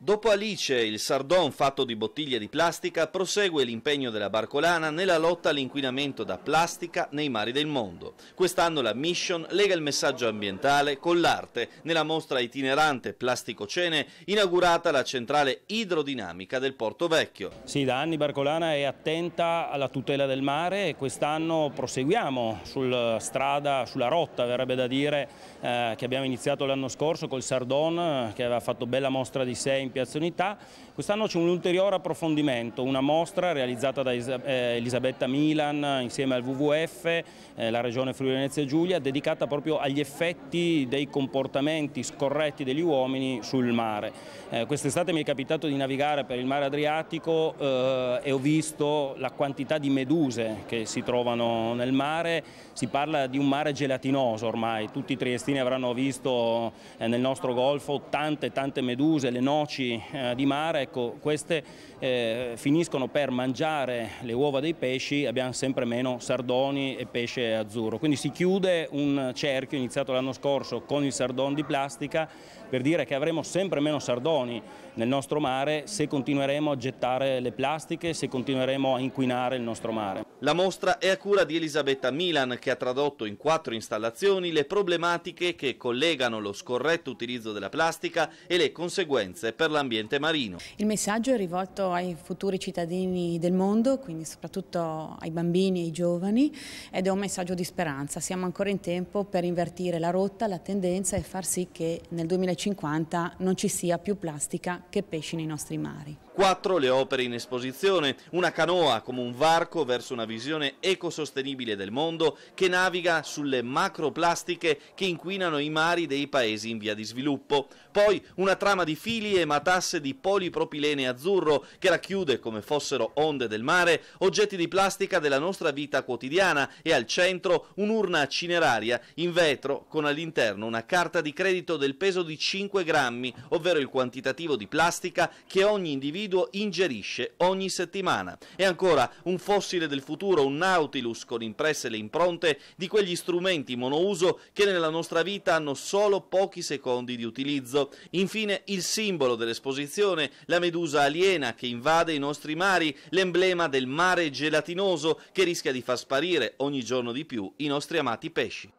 Dopo Alice, il Sardon fatto di bottiglie di plastica prosegue l'impegno della Barcolana nella lotta all'inquinamento da plastica nei mari del mondo. Quest'anno la Mission lega il messaggio ambientale con l'arte nella mostra itinerante Plasticocene inaugurata la centrale idrodinamica del Porto Vecchio. Sì, da anni Barcolana è attenta alla tutela del mare e quest'anno proseguiamo sulla strada, sulla rotta verrebbe da dire, eh, che abbiamo iniziato l'anno scorso col Sardon eh, che aveva fatto bella mostra di sé in Piazza Unità. Quest'anno c'è un ulteriore approfondimento, una mostra realizzata da eh, Elisabetta Milan insieme al WWF, eh, la Regione Friuli Venezia Giulia, dedicata proprio agli effetti dei comportamenti scorretti degli uomini sul mare. Eh, quest'estate mi è capitato di navigare per il mare Adriatico e ho visto la quantità di meduse che si trovano nel mare, si parla di un mare gelatinoso ormai, tutti i triestini avranno visto nel nostro golfo tante tante meduse, le noci, pesci eh, di mare, ecco, queste eh, finiscono per mangiare le uova dei pesci, abbiamo sempre meno sardoni e pesce azzurro. Quindi si chiude un cerchio iniziato l'anno scorso con il sardone di plastica per dire che avremo sempre meno sardoni nel nostro mare se continueremo a gettare le plastiche, se continueremo a inquinare il nostro mare. La mostra è a cura di Elisabetta Milan che ha tradotto in quattro installazioni le problematiche che collegano lo scorretto utilizzo della plastica e le conseguenze per per l'ambiente marino. Il messaggio è rivolto ai futuri cittadini del mondo, quindi soprattutto ai bambini e ai giovani, ed è un messaggio di speranza. Siamo ancora in tempo per invertire la rotta, la tendenza e far sì che nel 2050 non ci sia più plastica che pesci nei nostri mari. Quattro le opere in esposizione, una canoa come un varco verso una visione ecosostenibile del mondo che naviga sulle macroplastiche che inquinano i mari dei paesi in via di sviluppo. Poi una trama di fili e martelli matassa di polipropilene azzurro che racchiude, come fossero onde del mare, oggetti di plastica della nostra vita quotidiana e al centro un'urna cineraria in vetro con all'interno una carta di credito del peso di 5 grammi, ovvero il quantitativo di plastica che ogni individuo ingerisce ogni settimana. E ancora un fossile del futuro, un Nautilus con impresse le impronte di quegli strumenti monouso che nella nostra vita hanno solo pochi secondi di utilizzo. Infine il simbolo della dell'esposizione, la medusa aliena che invade i nostri mari, l'emblema del mare gelatinoso che rischia di far sparire ogni giorno di più i nostri amati pesci.